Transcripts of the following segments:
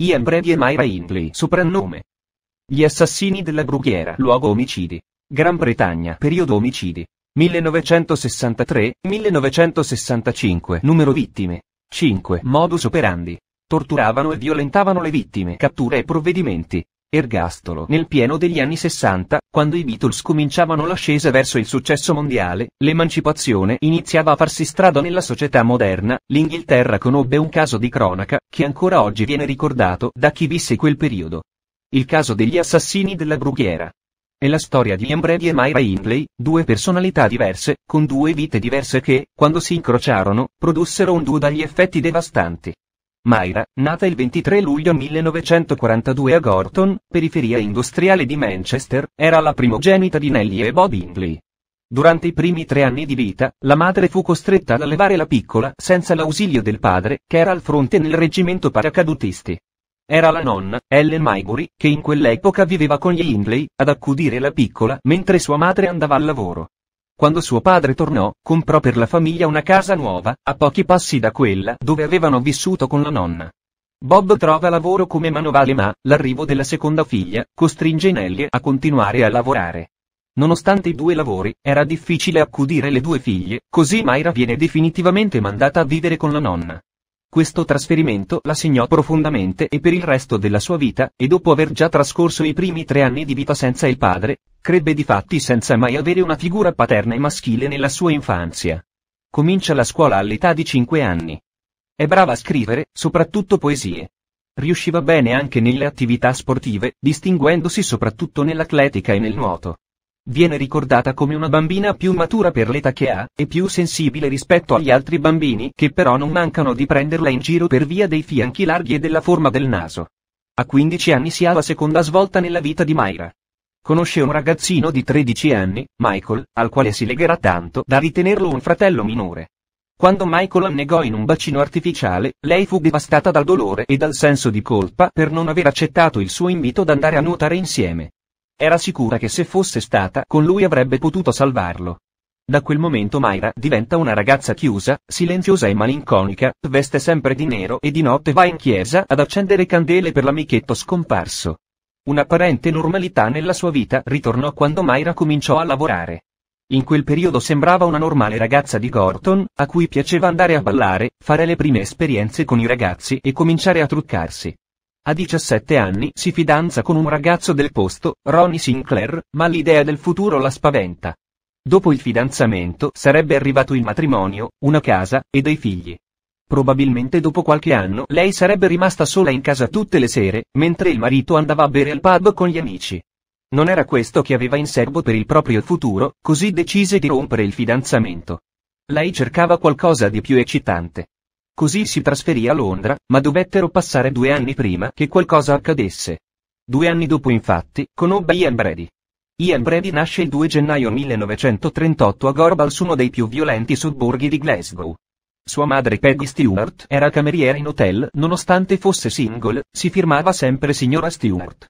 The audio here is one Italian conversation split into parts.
Ian Brady e Myra Hindley, soprannome. Gli assassini della Brughiera, luogo omicidi. Gran Bretagna, periodo omicidi. 1963-1965, numero vittime. 5. Modus operandi. Torturavano e violentavano le vittime, catture e provvedimenti. Ergastolo. Nel pieno degli anni 60, quando i Beatles cominciavano l'ascesa verso il successo mondiale, l'emancipazione iniziava a farsi strada nella società moderna, l'Inghilterra conobbe un caso di cronaca, che ancora oggi viene ricordato da chi visse quel periodo. Il caso degli assassini della brughiera. È la storia di Ian Brady e Myra Hindley, due personalità diverse, con due vite diverse che, quando si incrociarono, produssero un duo dagli effetti devastanti. Myra, nata il 23 luglio 1942 a Gorton, periferia industriale di Manchester, era la primogenita di Nellie e Bob Ingley. Durante i primi tre anni di vita, la madre fu costretta ad allevare la piccola senza l'ausilio del padre, che era al fronte nel reggimento paracadutisti. Era la nonna, Ellen Maiguri, che in quell'epoca viveva con gli Ingley, ad accudire la piccola mentre sua madre andava al lavoro. Quando suo padre tornò, comprò per la famiglia una casa nuova, a pochi passi da quella dove avevano vissuto con la nonna. Bob trova lavoro come manovale ma, l'arrivo della seconda figlia, costringe Nellie a continuare a lavorare. Nonostante i due lavori, era difficile accudire le due figlie, così Myra viene definitivamente mandata a vivere con la nonna. Questo trasferimento la segnò profondamente e per il resto della sua vita, e dopo aver già trascorso i primi tre anni di vita senza il padre, crebbe di fatti senza mai avere una figura paterna e maschile nella sua infanzia. Comincia la scuola all'età di cinque anni. È brava a scrivere, soprattutto poesie. Riusciva bene anche nelle attività sportive, distinguendosi soprattutto nell'atletica e nel nuoto. Viene ricordata come una bambina più matura per l'età che ha, e più sensibile rispetto agli altri bambini che però non mancano di prenderla in giro per via dei fianchi larghi e della forma del naso. A 15 anni si ha la seconda svolta nella vita di Myra. Conosce un ragazzino di 13 anni, Michael, al quale si legherà tanto da ritenerlo un fratello minore. Quando Michael annegò in un bacino artificiale, lei fu devastata dal dolore e dal senso di colpa per non aver accettato il suo invito ad andare a nuotare insieme. Era sicura che se fosse stata con lui avrebbe potuto salvarlo. Da quel momento Mayra diventa una ragazza chiusa, silenziosa e malinconica, veste sempre di nero e di notte va in chiesa ad accendere candele per l'amichetto scomparso. Un'apparente normalità nella sua vita ritornò quando Mayra cominciò a lavorare. In quel periodo sembrava una normale ragazza di Gorton, a cui piaceva andare a ballare, fare le prime esperienze con i ragazzi e cominciare a truccarsi. A 17 anni si fidanza con un ragazzo del posto, Ronnie Sinclair, ma l'idea del futuro la spaventa. Dopo il fidanzamento sarebbe arrivato il matrimonio, una casa e dei figli. Probabilmente dopo qualche anno lei sarebbe rimasta sola in casa tutte le sere, mentre il marito andava a bere al pub con gli amici. Non era questo che aveva in serbo per il proprio futuro, così decise di rompere il fidanzamento. Lei cercava qualcosa di più eccitante. Così si trasferì a Londra, ma dovettero passare due anni prima che qualcosa accadesse. Due anni dopo infatti, conobbe Ian Brady. Ian Brady nasce il 2 gennaio 1938 a Gorbals, uno dei più violenti sobborghi di Glasgow. Sua madre Peggy Stewart era cameriera in hotel, nonostante fosse single, si firmava sempre signora Stewart.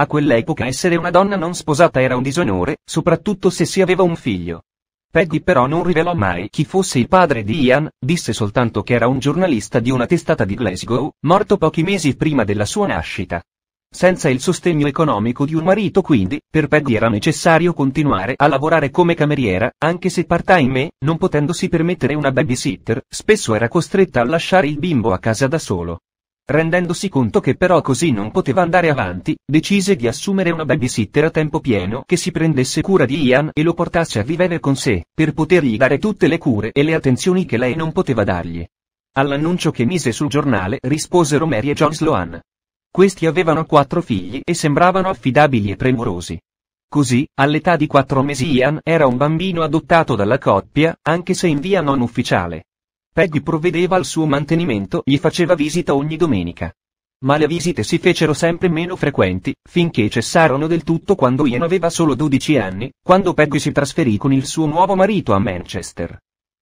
A quell'epoca essere una donna non sposata era un disonore, soprattutto se si aveva un figlio. Peggy però non rivelò mai chi fosse il padre di Ian, disse soltanto che era un giornalista di una testata di Glasgow, morto pochi mesi prima della sua nascita. Senza il sostegno economico di un marito quindi, per Peggy era necessario continuare a lavorare come cameriera, anche se part-time non potendosi permettere una babysitter, spesso era costretta a lasciare il bimbo a casa da solo. Rendendosi conto che però così non poteva andare avanti, decise di assumere una babysitter a tempo pieno che si prendesse cura di Ian e lo portasse a vivere con sé, per potergli dare tutte le cure e le attenzioni che lei non poteva dargli. All'annuncio che mise sul giornale risposero Mary e John Sloan. Questi avevano quattro figli e sembravano affidabili e premurosi. Così, all'età di quattro mesi Ian era un bambino adottato dalla coppia, anche se in via non ufficiale. Peggy provvedeva al suo mantenimento, gli faceva visita ogni domenica. Ma le visite si fecero sempre meno frequenti, finché cessarono del tutto quando Ian aveva solo 12 anni, quando Peggy si trasferì con il suo nuovo marito a Manchester.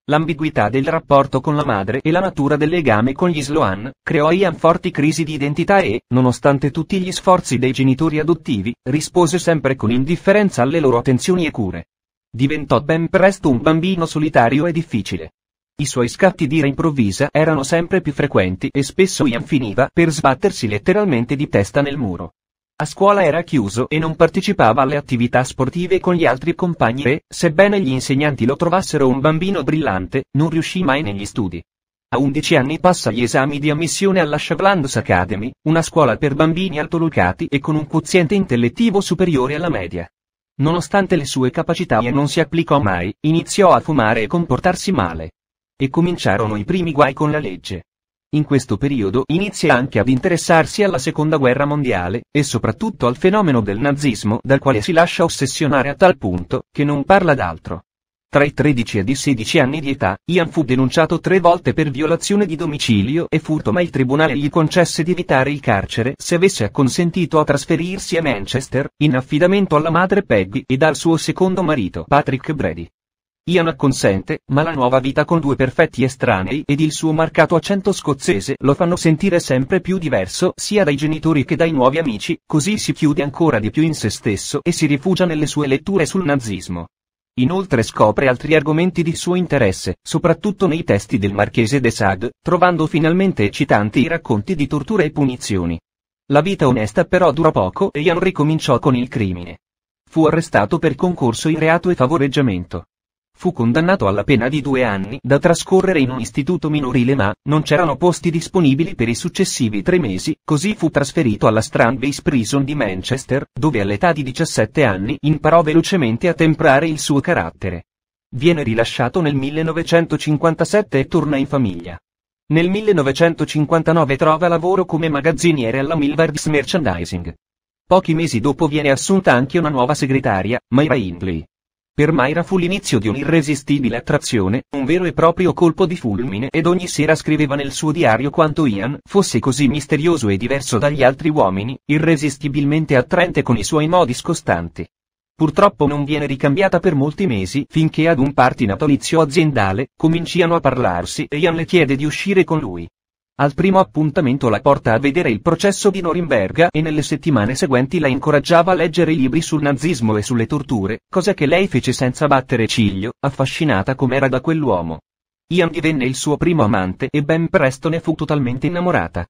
L'ambiguità del rapporto con la madre e la natura del legame con gli Sloan creò a Ian forti crisi di identità e, nonostante tutti gli sforzi dei genitori adottivi, rispose sempre con indifferenza alle loro attenzioni e cure. Diventò ben presto un bambino solitario e difficile. I suoi scatti di ira improvvisa erano sempre più frequenti e spesso Ian finiva per sbattersi letteralmente di testa nel muro. A scuola era chiuso e non partecipava alle attività sportive con gli altri compagni e, sebbene gli insegnanti lo trovassero un bambino brillante, non riuscì mai negli studi. A 11 anni passa gli esami di ammissione alla Shavlands Academy, una scuola per bambini altolucati e con un quoziente intellettivo superiore alla media. Nonostante le sue capacità e non si applicò mai, iniziò a fumare e comportarsi male. E cominciarono i primi guai con la legge. In questo periodo inizia anche ad interessarsi alla seconda guerra mondiale, e soprattutto al fenomeno del nazismo dal quale si lascia ossessionare a tal punto, che non parla d'altro. Tra i 13 ed i 16 anni di età, Ian fu denunciato tre volte per violazione di domicilio e furto ma il tribunale gli concesse di evitare il carcere se avesse acconsentito a trasferirsi a Manchester, in affidamento alla madre Peggy ed al suo secondo marito Patrick Brady. Ian acconsente, ma la nuova vita con due perfetti estranei ed il suo marcato accento scozzese lo fanno sentire sempre più diverso sia dai genitori che dai nuovi amici, così si chiude ancora di più in se stesso e si rifugia nelle sue letture sul nazismo. Inoltre scopre altri argomenti di suo interesse, soprattutto nei testi del marchese de Sade, trovando finalmente eccitanti i racconti di torture e punizioni. La vita onesta però dura poco e Ian ricominciò con il crimine. Fu arrestato per concorso in reato e favoreggiamento. Fu condannato alla pena di due anni da trascorrere in un istituto minorile ma, non c'erano posti disponibili per i successivi tre mesi, così fu trasferito alla Strandbase Prison di Manchester, dove all'età di 17 anni imparò velocemente a temprare il suo carattere. Viene rilasciato nel 1957 e torna in famiglia. Nel 1959 trova lavoro come magazziniere alla Milvard's Merchandising. Pochi mesi dopo viene assunta anche una nuova segretaria, Myra Hindley. Per Mayra fu l'inizio di un'irresistibile attrazione, un vero e proprio colpo di fulmine ed ogni sera scriveva nel suo diario quanto Ian fosse così misterioso e diverso dagli altri uomini, irresistibilmente attraente con i suoi modi scostanti. Purtroppo non viene ricambiata per molti mesi finché ad un party natalizio aziendale cominciano a parlarsi e Ian le chiede di uscire con lui. Al primo appuntamento la porta a vedere il processo di Norimberga e nelle settimane seguenti la incoraggiava a leggere libri sul nazismo e sulle torture, cosa che lei fece senza battere ciglio, affascinata com'era da quell'uomo. Ian divenne il suo primo amante e ben presto ne fu totalmente innamorata.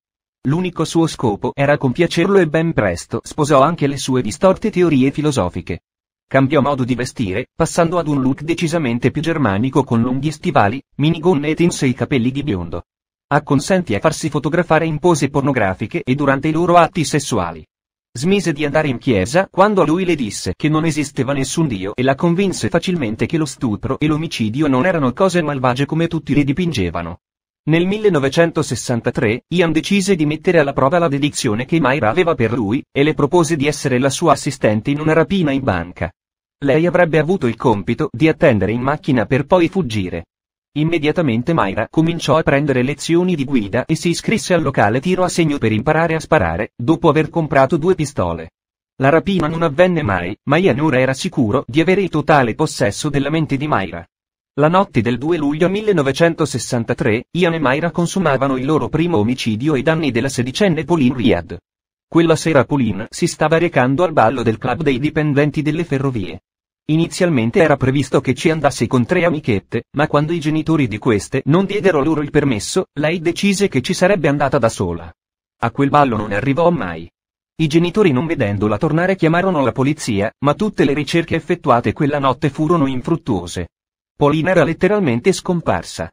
L'unico suo scopo era compiacerlo e ben presto sposò anche le sue distorte teorie filosofiche. Cambiò modo di vestire, passando ad un look decisamente più germanico con lunghi stivali, minigonne e tinse i capelli di biondo acconsentì a farsi fotografare in pose pornografiche e durante i loro atti sessuali. Smise di andare in chiesa quando lui le disse che non esisteva nessun Dio e la convinse facilmente che lo stupro e l'omicidio non erano cose malvagie come tutti le dipingevano. Nel 1963, Ian decise di mettere alla prova la dedizione che Myra aveva per lui, e le propose di essere la sua assistente in una rapina in banca. Lei avrebbe avuto il compito di attendere in macchina per poi fuggire. Immediatamente Myra cominciò a prendere lezioni di guida e si iscrisse al locale tiro a segno per imparare a sparare, dopo aver comprato due pistole. La rapina non avvenne mai, ma Ian ora era sicuro di avere il totale possesso della mente di Myra. La notte del 2 luglio 1963, Ian e Myra consumavano il loro primo omicidio ai danni della sedicenne Pauline Riad. Quella sera Pauline si stava recando al ballo del club dei dipendenti delle ferrovie. Inizialmente era previsto che ci andasse con tre amichette, ma quando i genitori di queste non diedero loro il permesso, lei decise che ci sarebbe andata da sola. A quel ballo non arrivò mai. I genitori non vedendola tornare chiamarono la polizia, ma tutte le ricerche effettuate quella notte furono infruttuose. Paulina era letteralmente scomparsa.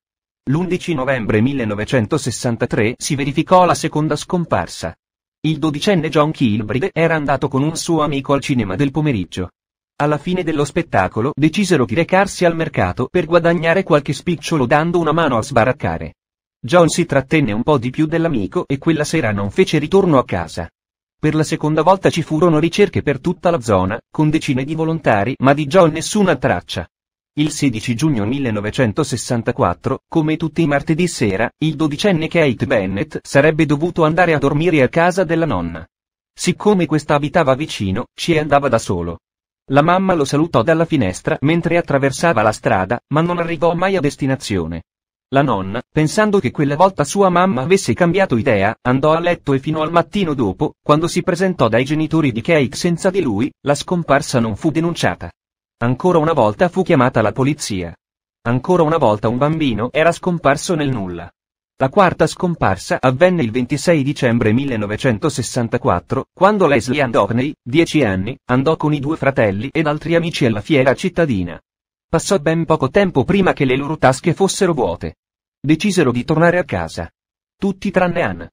L'11 novembre 1963 si verificò la seconda scomparsa. Il dodicenne John Kilbride era andato con un suo amico al cinema del pomeriggio. Alla fine dello spettacolo decisero di recarsi al mercato per guadagnare qualche spicciolo dando una mano a sbaraccare. John si trattenne un po' di più dell'amico e quella sera non fece ritorno a casa. Per la seconda volta ci furono ricerche per tutta la zona, con decine di volontari, ma di John nessuna traccia. Il 16 giugno 1964, come tutti i martedì sera, il dodicenne Kate Bennett sarebbe dovuto andare a dormire a casa della nonna. Siccome questa abitava vicino, ci andava da solo. La mamma lo salutò dalla finestra mentre attraversava la strada, ma non arrivò mai a destinazione. La nonna, pensando che quella volta sua mamma avesse cambiato idea, andò a letto e fino al mattino dopo, quando si presentò dai genitori di Cake senza di lui, la scomparsa non fu denunciata. Ancora una volta fu chiamata la polizia. Ancora una volta un bambino era scomparso nel nulla. La quarta scomparsa avvenne il 26 dicembre 1964, quando Leslie Ann Orney, 10 anni, andò con i due fratelli ed altri amici alla fiera cittadina. Passò ben poco tempo prima che le loro tasche fossero vuote. Decisero di tornare a casa. Tutti tranne Ann.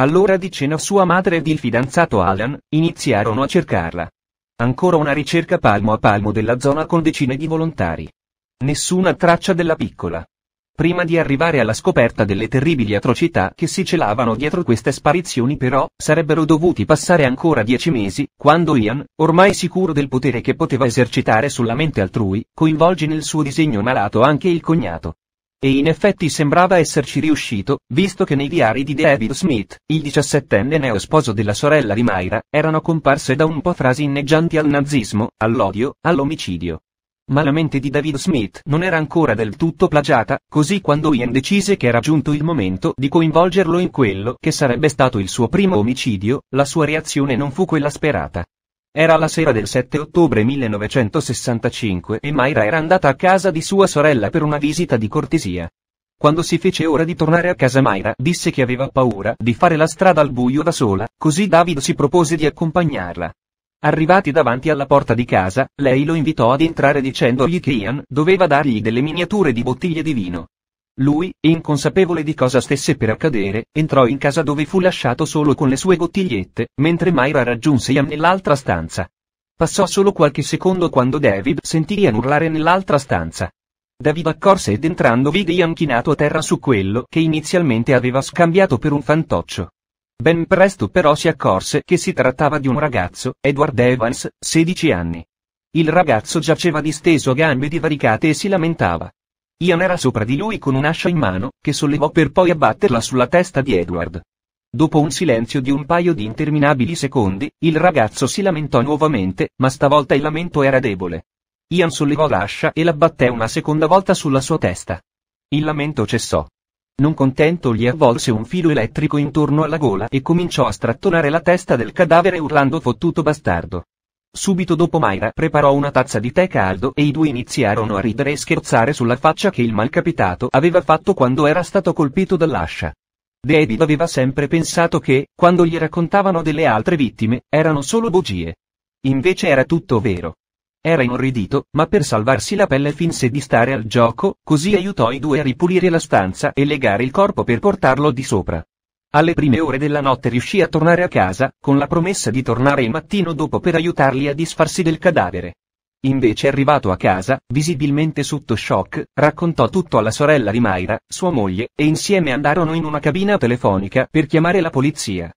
Allora di cena sua madre ed il fidanzato Alan, iniziarono a cercarla. Ancora una ricerca palmo a palmo della zona con decine di volontari. Nessuna traccia della piccola. Prima di arrivare alla scoperta delle terribili atrocità che si celavano dietro queste sparizioni però, sarebbero dovuti passare ancora dieci mesi, quando Ian, ormai sicuro del potere che poteva esercitare sulla mente altrui, coinvolge nel suo disegno malato anche il cognato. E in effetti sembrava esserci riuscito, visto che nei diari di David Smith, il diciassettenne neo sposo della sorella di Myra, erano comparse da un po' frasi inneggianti al nazismo, all'odio, all'omicidio. Ma la mente di David Smith non era ancora del tutto plagiata, così quando Ian decise che era giunto il momento di coinvolgerlo in quello che sarebbe stato il suo primo omicidio, la sua reazione non fu quella sperata. Era la sera del 7 ottobre 1965 e Myra era andata a casa di sua sorella per una visita di cortesia. Quando si fece ora di tornare a casa Myra disse che aveva paura di fare la strada al buio da sola, così David si propose di accompagnarla. Arrivati davanti alla porta di casa, lei lo invitò ad entrare dicendogli che Ian doveva dargli delle miniature di bottiglie di vino. Lui, inconsapevole di cosa stesse per accadere, entrò in casa dove fu lasciato solo con le sue bottigliette, mentre Myra raggiunse Ian nell'altra stanza. Passò solo qualche secondo quando David sentì Ian urlare nell'altra stanza. David accorse ed entrando vide Ian chinato a terra su quello che inizialmente aveva scambiato per un fantoccio. Ben presto però si accorse che si trattava di un ragazzo, Edward Evans, 16 anni. Il ragazzo giaceva disteso a gambe divaricate e si lamentava. Ian era sopra di lui con un'ascia in mano, che sollevò per poi abbatterla sulla testa di Edward. Dopo un silenzio di un paio di interminabili secondi, il ragazzo si lamentò nuovamente, ma stavolta il lamento era debole. Ian sollevò l'ascia e la batté una seconda volta sulla sua testa. Il lamento cessò. Non contento gli avvolse un filo elettrico intorno alla gola e cominciò a strattonare la testa del cadavere urlando fottuto bastardo. Subito dopo Mayra preparò una tazza di tè caldo e i due iniziarono a ridere e scherzare sulla faccia che il malcapitato aveva fatto quando era stato colpito dall'ascia. David aveva sempre pensato che, quando gli raccontavano delle altre vittime, erano solo bugie. Invece era tutto vero. Era inorridito, ma per salvarsi la pelle finse di stare al gioco, così aiutò i due a ripulire la stanza e legare il corpo per portarlo di sopra. Alle prime ore della notte riuscì a tornare a casa, con la promessa di tornare il mattino dopo per aiutarli a disfarsi del cadavere. Invece arrivato a casa, visibilmente sotto shock, raccontò tutto alla sorella di Mayra, sua moglie, e insieme andarono in una cabina telefonica per chiamare la polizia.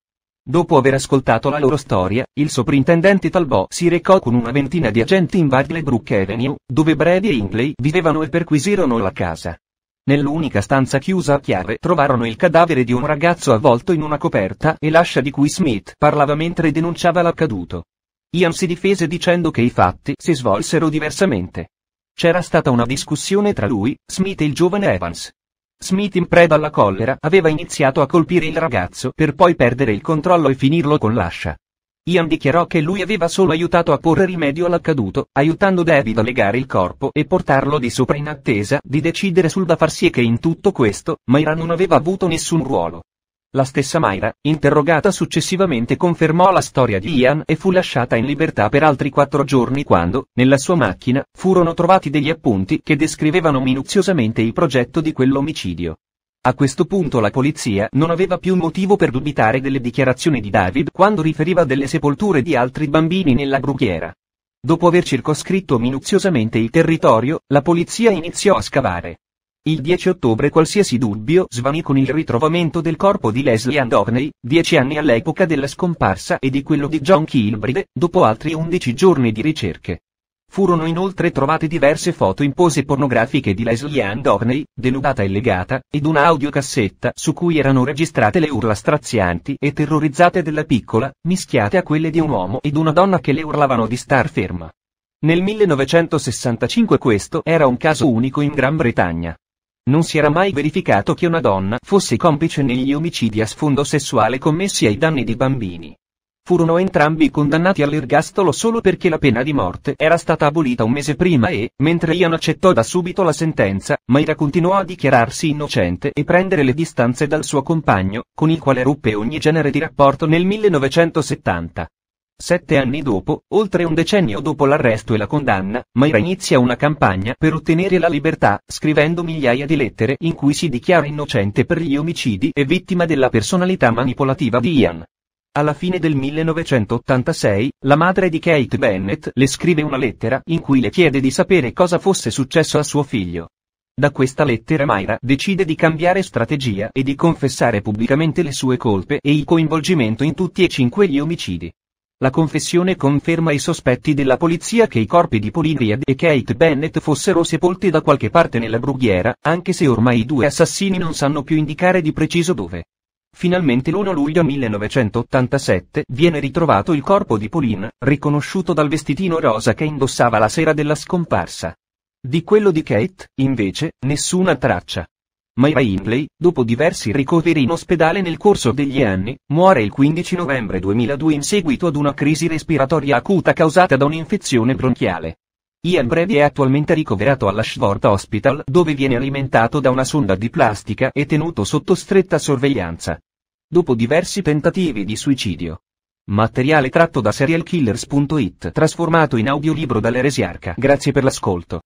Dopo aver ascoltato la loro storia, il soprintendente Talbot si recò con una ventina di agenti in Brook Avenue, dove Brady e Ingley vivevano e perquisirono la casa. Nell'unica stanza chiusa a chiave trovarono il cadavere di un ragazzo avvolto in una coperta e l'ascia di cui Smith parlava mentre denunciava l'accaduto. Ian si difese dicendo che i fatti si svolsero diversamente. C'era stata una discussione tra lui, Smith e il giovane Evans. Smith in preda alla collera aveva iniziato a colpire il ragazzo per poi perdere il controllo e finirlo con l'ascia. Ian dichiarò che lui aveva solo aiutato a porre rimedio all'accaduto, aiutando David a legare il corpo e portarlo di sopra in attesa di decidere sul da farsi e che in tutto questo, Myra non aveva avuto nessun ruolo. La stessa Mayra, interrogata successivamente confermò la storia di Ian e fu lasciata in libertà per altri quattro giorni quando, nella sua macchina, furono trovati degli appunti che descrivevano minuziosamente il progetto di quell'omicidio. A questo punto la polizia non aveva più motivo per dubitare delle dichiarazioni di David quando riferiva delle sepolture di altri bambini nella brughiera. Dopo aver circoscritto minuziosamente il territorio, la polizia iniziò a scavare. Il 10 ottobre qualsiasi dubbio svanì con il ritrovamento del corpo di Leslie Ann Orney, dieci anni all'epoca della scomparsa e di quello di John Kilbride, dopo altri undici giorni di ricerche. Furono inoltre trovate diverse foto in pose pornografiche di Leslie Ann Dorney, denudata e legata, ed una audiocassetta su cui erano registrate le urla strazianti e terrorizzate della piccola, mischiate a quelle di un uomo ed una donna che le urlavano di star ferma. Nel 1965 questo era un caso unico in Gran Bretagna. Non si era mai verificato che una donna fosse complice negli omicidi a sfondo sessuale commessi ai danni di bambini. Furono entrambi condannati all'ergastolo solo perché la pena di morte era stata abolita un mese prima e, mentre Ian accettò da subito la sentenza, Mayra continuò a dichiararsi innocente e prendere le distanze dal suo compagno, con il quale ruppe ogni genere di rapporto nel 1970. Sette anni dopo, oltre un decennio dopo l'arresto e la condanna, Mayra inizia una campagna per ottenere la libertà, scrivendo migliaia di lettere in cui si dichiara innocente per gli omicidi e vittima della personalità manipolativa di Ian. Alla fine del 1986, la madre di Kate Bennett le scrive una lettera in cui le chiede di sapere cosa fosse successo a suo figlio. Da questa lettera Mayra decide di cambiare strategia e di confessare pubblicamente le sue colpe e il coinvolgimento in tutti e cinque gli omicidi. La confessione conferma i sospetti della polizia che i corpi di Pauline Reed e Kate Bennett fossero sepolti da qualche parte nella brughiera, anche se ormai i due assassini non sanno più indicare di preciso dove. Finalmente l'1 luglio 1987 viene ritrovato il corpo di Pauline, riconosciuto dal vestitino rosa che indossava la sera della scomparsa. Di quello di Kate, invece, nessuna traccia. Ma Rainplay, dopo diversi ricoveri in ospedale nel corso degli anni, muore il 15 novembre 2002 in seguito ad una crisi respiratoria acuta causata da un'infezione bronchiale. Ian Brevi è attualmente ricoverato alla Schwart Hospital dove viene alimentato da una sonda di plastica e tenuto sotto stretta sorveglianza. Dopo diversi tentativi di suicidio. Materiale tratto da serialkillers.it trasformato in audiolibro dall'eresiarca. Grazie per l'ascolto.